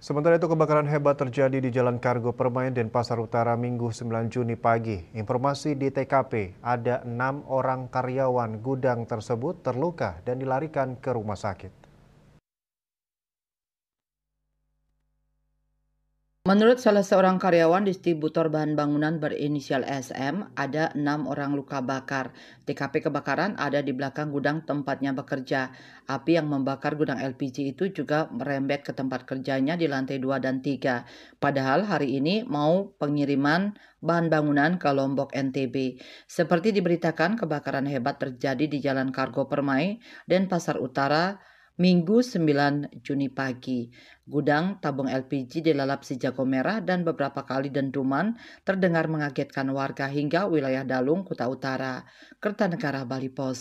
Sementara itu kebakaran hebat terjadi di Jalan Kargo Permain Pasar Utara Minggu 9 Juni pagi. Informasi di TKP, ada enam orang karyawan gudang tersebut terluka dan dilarikan ke rumah sakit. Menurut salah seorang karyawan distributor bahan bangunan berinisial SM, ada enam orang luka bakar. TKP kebakaran ada di belakang gudang tempatnya bekerja. Api yang membakar gudang LPG itu juga merembet ke tempat kerjanya di lantai 2 dan 3. Padahal hari ini mau pengiriman bahan bangunan ke Lombok NTB. Seperti diberitakan, kebakaran hebat terjadi di Jalan Kargo Permai dan Pasar Utara, Minggu 9 Juni pagi. Gudang tabung LPG dilalap si jago merah dan beberapa kali dentuman terdengar mengagetkan warga hingga wilayah Dalung, Kuta Utara, Kertanegara, Bali Pos.